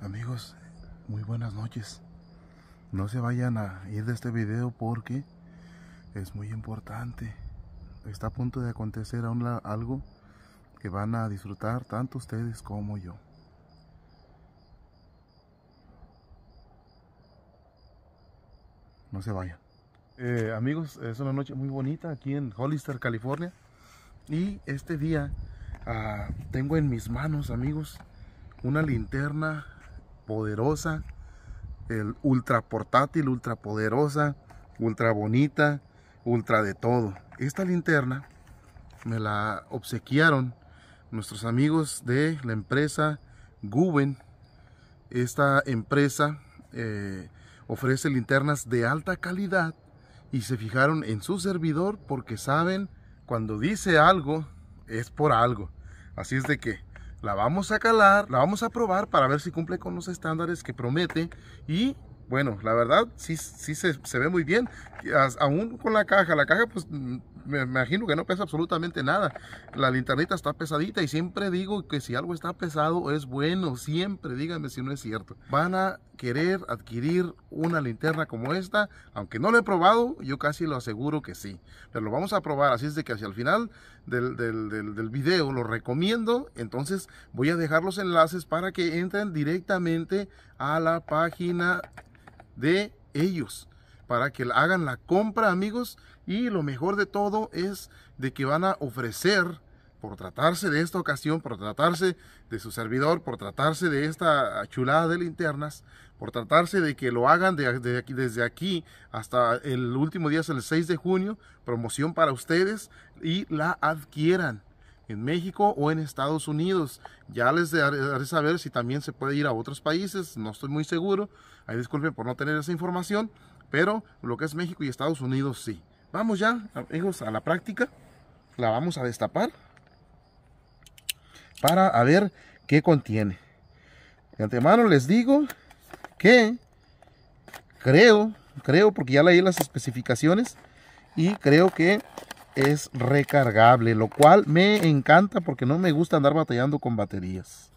Amigos, muy buenas noches. No se vayan a ir de este video porque es muy importante. Está a punto de acontecer algo que van a disfrutar tanto ustedes como yo. No se vayan. Eh, amigos, es una noche muy bonita aquí en Hollister, California. Y este día ah, tengo en mis manos, amigos, una linterna poderosa, el ultra portátil, ultra poderosa, ultra bonita, ultra de todo. Esta linterna me la obsequiaron nuestros amigos de la empresa Guben. Esta empresa eh, ofrece linternas de alta calidad y se fijaron en su servidor porque saben cuando dice algo es por algo. Así es de que la vamos a calar, la vamos a probar para ver si cumple con los estándares que promete y bueno, la verdad sí, sí se, ve muy bien, aún con la caja, la caja pues me imagino que no pesa absolutamente nada. La linternita está pesadita y siempre digo que si algo está pesado es bueno, siempre díganme si no es cierto. Van a querer adquirir una linterna como esta, aunque no lo he probado, yo casi lo aseguro que sí. Pero lo vamos a probar, así es de que hacia el final del, del, del video lo recomiendo, entonces voy a dejar los enlaces para que entren directamente a la página de ellos para que hagan la compra amigos y lo mejor de todo es de que van a ofrecer, por tratarse de esta ocasión, por tratarse de su servidor, por tratarse de esta chulada de linternas, por tratarse de que lo hagan desde aquí hasta el último día, es el 6 de junio, promoción para ustedes y la adquieran en México o en Estados Unidos. Ya les haré saber si también se puede ir a otros países, no estoy muy seguro. Ahí disculpen por no tener esa información, pero lo que es México y Estados Unidos sí. Vamos ya, amigos, a la práctica. La vamos a destapar para ver qué contiene. De antemano les digo que creo, creo porque ya leí las especificaciones y creo que es recargable, lo cual me encanta porque no me gusta andar batallando con baterías.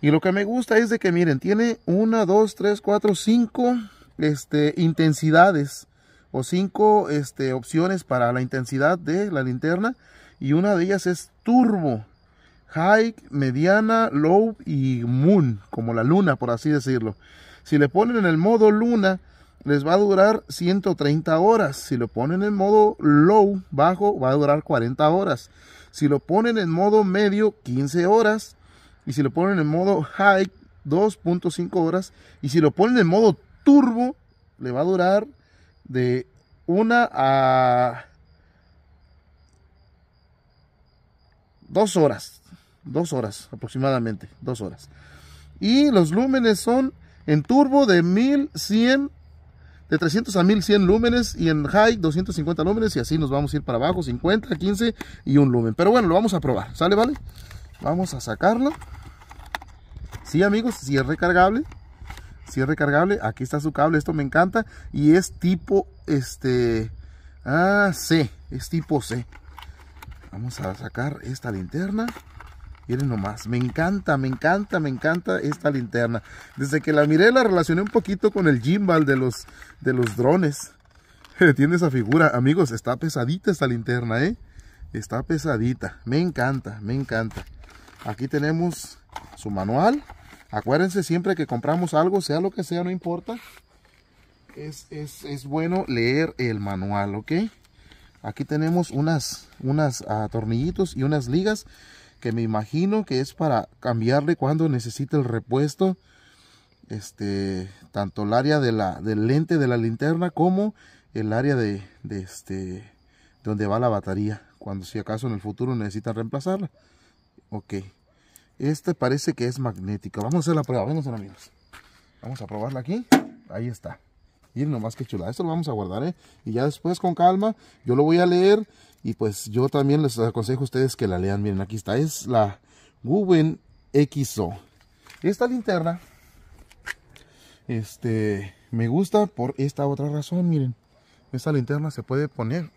Y lo que me gusta es de que miren, tiene una, dos, tres, cuatro, cinco este, intensidades o cinco este, opciones para la intensidad de la linterna y una de ellas es turbo, high, mediana, low y moon, como la luna por así decirlo. Si le ponen en el modo luna, les va a durar 130 horas. Si lo ponen en modo low, bajo, va a durar 40 horas. Si lo ponen en modo medio, 15 horas. Y si lo ponen en modo high, 2.5 horas. Y si lo ponen en modo turbo, le va a durar de una a dos horas, dos horas aproximadamente, dos horas. Y los lúmenes son en turbo de 1100, de 300 a 1100 lúmenes y en high 250 lúmenes y así nos vamos a ir para abajo, 50, 15 y un lumen. Pero bueno, lo vamos a probar, ¿sale? ¿Vale? Vamos a sacarlo. Sí amigos, si es recargable si es recargable, aquí está su cable, esto me encanta. Y es tipo, este, ah, C, es tipo C. Vamos a sacar esta linterna. Miren nomás, me encanta, me encanta, me encanta esta linterna. Desde que la miré la relacioné un poquito con el gimbal de los, de los drones. Tiene esa figura, amigos, está pesadita esta linterna, ¿eh? Está pesadita, me encanta, me encanta. Aquí tenemos su manual. Acuérdense siempre que compramos algo, sea lo que sea, no importa. Es, es, es bueno leer el manual, ¿ok? Aquí tenemos unas, unas ah, tornillitos y unas ligas que me imagino que es para cambiarle cuando necesite el repuesto. Este, tanto el área de la, del lente de la linterna como el área de, este, donde va la batería. Cuando si acaso en el futuro necesita reemplazarla. Ok. Este parece que es magnética. Vamos a hacer la prueba, Vengan amigos. Vamos a probarla aquí. Ahí está. Miren nomás que chula. Esto lo vamos a guardar, ¿eh? Y ya después con calma yo lo voy a leer. Y pues yo también les aconsejo a ustedes que la lean. Miren, aquí está. Es la Guben XO. Esta linterna, este, me gusta por esta otra razón, miren. Esta linterna se puede poner.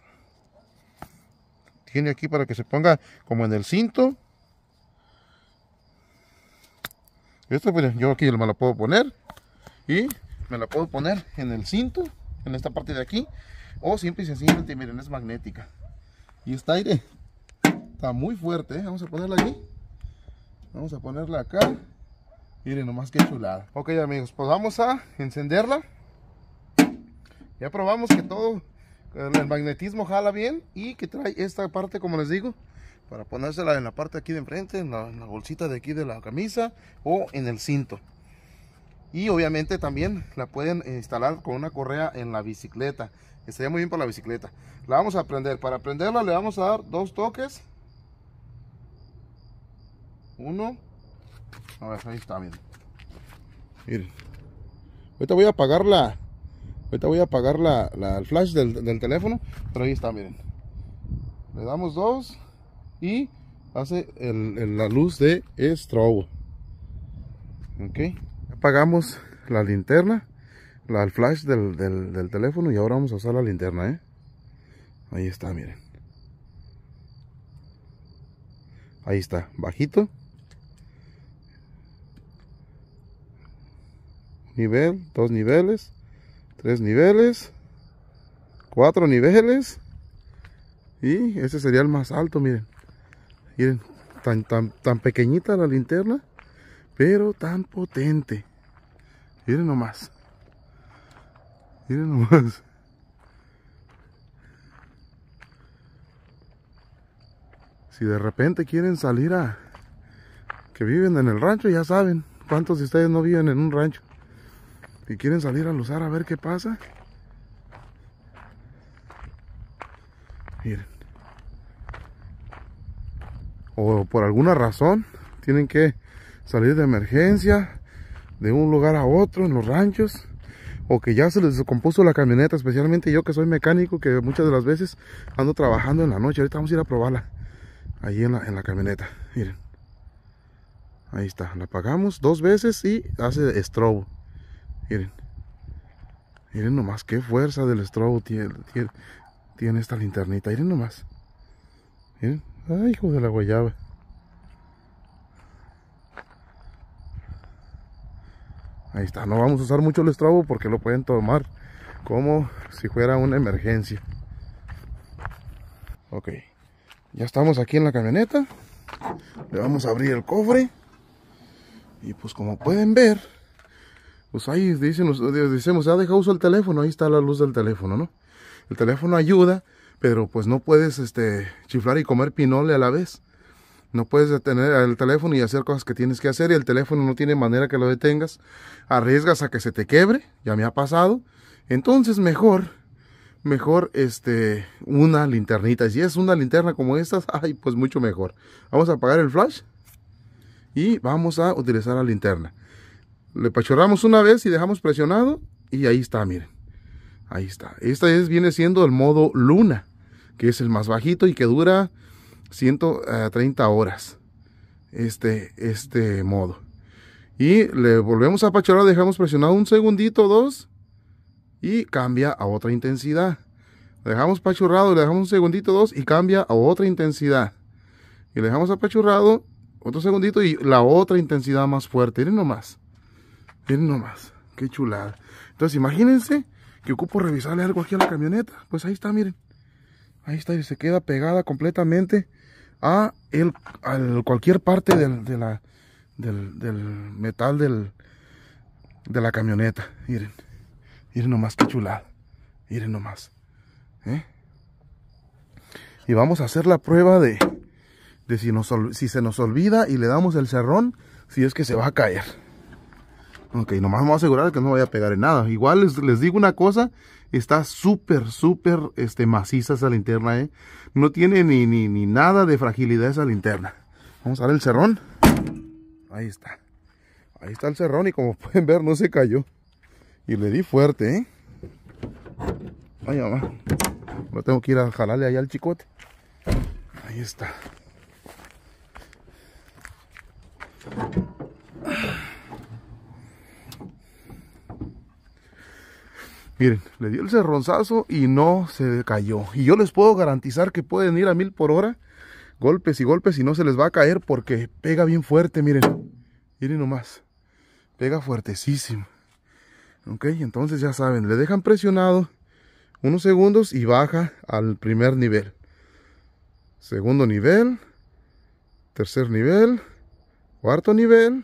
Tiene aquí para que se ponga como en el cinto Esto, pues, yo aquí me la puedo poner y me la puedo poner en el cinto, en esta parte de aquí, o simple y sencillamente, miren, es magnética. Y está aire está muy fuerte, ¿eh? vamos a ponerla aquí. Vamos a ponerla acá. Miren, nomás que chulada. Ok, amigos, pues vamos a encenderla. Ya probamos que todo, el magnetismo jala bien y que trae esta parte, como les digo, para ponérsela en la parte aquí de enfrente, en la, bolsita de aquí de la camisa o en el cinto. Y obviamente también la pueden eh, instalar con una correa en la bicicleta. Estaría muy bien para la bicicleta. La vamos a prender. Para prenderla le vamos a dar dos toques. Uno. A ver, ahí está, miren. Miren. Ahorita voy a apagar la... Ahorita voy a apagar la, el flash del, del teléfono. Pero ahí está, miren. Le damos dos y hace la luz de strobo ok apagamos la linterna el flash del, teléfono y ahora vamos a usar la linterna ¿eh? ahí está miren ahí está bajito nivel dos niveles tres niveles cuatro niveles y ese sería el más alto miren Miren, tan, tan, tan pequeñita la linterna, pero tan potente. Miren nomás. Miren nomás. Si de repente quieren salir a... Que viven en el rancho, ya saben. ¿Cuántos de ustedes no viven en un rancho? Y quieren salir a luzar a ver qué pasa. Miren o por alguna razón tienen que salir de emergencia de un lugar a otro en los ranchos o que ya se les descompuso la camioneta, especialmente yo que soy mecánico, que muchas de las veces ando trabajando en la noche. Ahorita vamos a ir a probarla ahí en la, en la camioneta. Miren, ahí está, la apagamos dos veces y hace estrobo. Miren, miren nomás qué fuerza del estrobo tiene, tiene, tiene esta linternita. Miren nomás, miren, Ay, hijo de la guayaba. Ahí está, no vamos a usar mucho el estrabo porque lo pueden tomar como si fuera una emergencia. Ok, ya estamos aquí en la camioneta. Le vamos a abrir el cofre. Y pues como pueden ver, pues ahí dicen, decimos, ha dejado uso el teléfono, ahí está la luz del teléfono, ¿no? El teléfono ayuda pero pues no puedes este, chiflar y comer pinole a la vez. No puedes detener el teléfono y hacer cosas que tienes que hacer y el teléfono no tiene manera que lo detengas. Arriesgas a que se te quebre, ya me ha pasado. Entonces mejor, mejor este, una linternita. Si es una linterna como esta, ay, pues mucho mejor. Vamos a apagar el flash y vamos a utilizar la linterna. Le pachorramos una vez y dejamos presionado y ahí está, miren. Ahí está. Esta es, viene siendo el modo luna que es el más bajito y que dura 130 eh, horas. Este, este modo. Y le volvemos a apachurrar, dejamos presionado un segundito, dos. Y cambia a otra intensidad. dejamos apachurrado, le dejamos un segundito, dos. Y cambia a otra intensidad. Y le dejamos apachurrado, otro segundito y la otra intensidad más fuerte. Miren nomás. Miren nomás. Qué chulada. Entonces imagínense que ocupo revisarle algo aquí a la camioneta. Pues ahí está, miren. Ahí está, y se queda pegada completamente a, el, cualquier parte del, del, metal del, de la camioneta. Miren, miren nomás qué chulada. Miren nomás. ¿eh? Y vamos a hacer la prueba de, de si, si se nos olvida y le damos el cerrón, si es que se va a caer. Ok, nomás vamos a asegurar que no vaya a pegar en nada. Igual les, les digo una cosa, está súper, súper este, maciza esa linterna, ¿eh? No tiene ni, ni, ni nada de fragilidad esa linterna. Vamos a ver el cerrón. Ahí está. Ahí está el cerrón y como pueden ver no se cayó. Y le di fuerte, ¿eh? Ay, mamá. tengo que ir a jalarle allá al chicote. Ahí está. Miren, le dio el cerronzazo y no se cayó. Y yo les puedo garantizar que pueden ir a mil por hora. Golpes y golpes y no se les va a caer porque pega bien fuerte, miren. Miren nomás. Pega fuertecísimo. Ok, entonces ya saben, le dejan presionado unos segundos y baja al primer nivel. Segundo nivel. Tercer nivel. Cuarto nivel.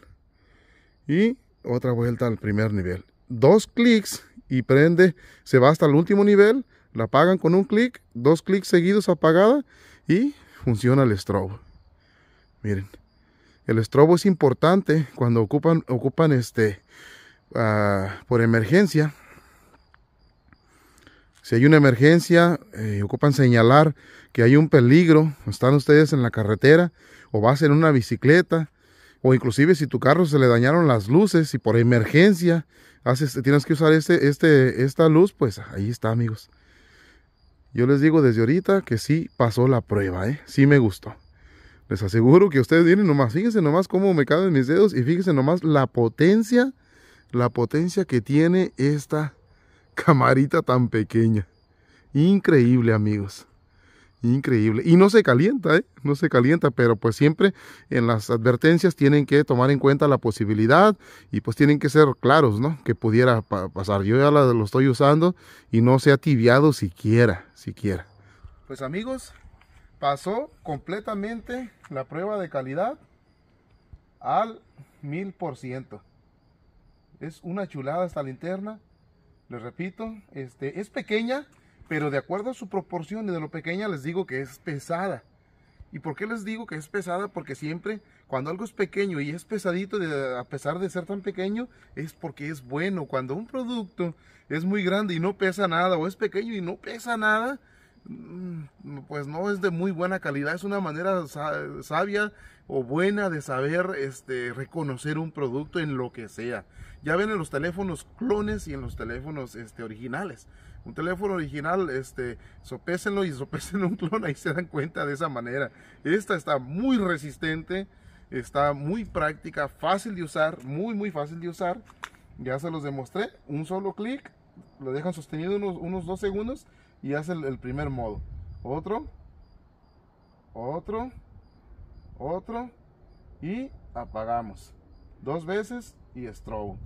Y otra vuelta al primer nivel. Dos clics y prende, se va hasta el último nivel, la apagan con un clic, dos clics seguidos apagada y funciona el estrobo. Miren, el estrobo es importante cuando ocupan, ocupan este, ah, por emergencia. Si hay una emergencia, eh, ocupan señalar que hay un peligro, están ustedes en la carretera o vas en una bicicleta, o inclusive si tu carro se le dañaron las luces y por emergencia tienes que usar este, este, esta luz, pues ahí está, amigos. Yo les digo desde ahorita que sí pasó la prueba, ¿eh? sí me gustó. Les aseguro que ustedes vienen nomás, fíjense nomás cómo me caben mis dedos y fíjense nomás la potencia, la potencia que tiene esta camarita tan pequeña. Increíble, amigos. Increíble. Y no se calienta, ¿eh? No se calienta, pero pues siempre en las advertencias tienen que tomar en cuenta la posibilidad y pues tienen que ser claros, ¿no? Que pudiera pasar. Yo ya lo estoy usando y no se ha tibiado siquiera, siquiera. Pues amigos, pasó completamente la prueba de calidad al mil por ciento. Es una chulada esta linterna. Les repito, este, es pequeña, pero de acuerdo a su proporción y de lo pequeña les digo que es pesada. ¿Y por qué les digo que es pesada? Porque siempre cuando algo es pequeño y es pesadito a pesar de ser tan pequeño, es porque es bueno. Cuando un producto es muy grande y no pesa nada o es pequeño y no pesa nada, Mm, pues no es de muy buena calidad, es una manera sabia o buena de saber este, reconocer un producto en lo que sea. Ya ven en los teléfonos clones y en los teléfonos este, originales. Un teléfono original, este, sopésenlo y sopésenlo un clon, ahí se dan cuenta de esa manera. Esta está muy resistente, está muy práctica, fácil de usar, muy muy fácil de usar. Ya se los demostré, un solo clic, lo dejan sostenido unos, unos dos segundos y hace el, primer modo. Otro, otro, otro y apagamos. Dos veces y estrobo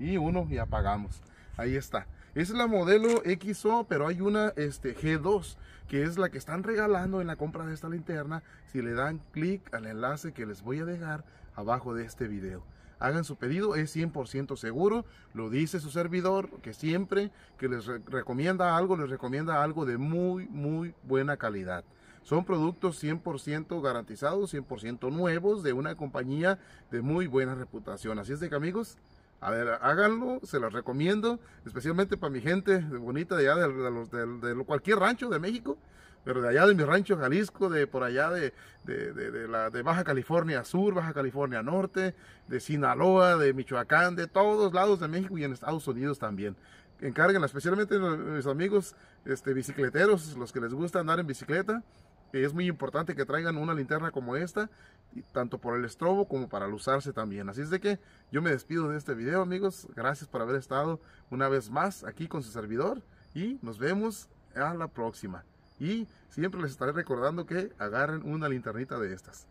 Y uno y apagamos. Ahí está. Es la modelo XO, pero hay una este, G2, que es la que están regalando en la compra de esta linterna. Si le dan clic al enlace que les voy a dejar abajo de este video hagan su pedido, es 100% seguro, lo dice su servidor, que siempre que les recomienda algo, les recomienda algo de muy, muy buena calidad. Son productos 100% garantizados, 100% nuevos de una compañía de muy buena reputación. Así es de que amigos, a ver, háganlo, se los recomiendo, especialmente para mi gente bonita de de cualquier rancho de México pero de allá de mi rancho Jalisco, de por allá de, la, de Baja California Sur, Baja California Norte, de Sinaloa, de Michoacán, de todos lados de México y en Estados Unidos también. encarguen especialmente mis amigos este, bicicleteros, los que les gusta andar en bicicleta, es muy importante que traigan una linterna como esta, tanto por el estrobo como para usarse también. Así es de que yo me despido de este video, amigos. Gracias por haber estado una vez más aquí con su servidor y nos vemos a la próxima. Y siempre les estaré recordando que agarren una linternita de estas.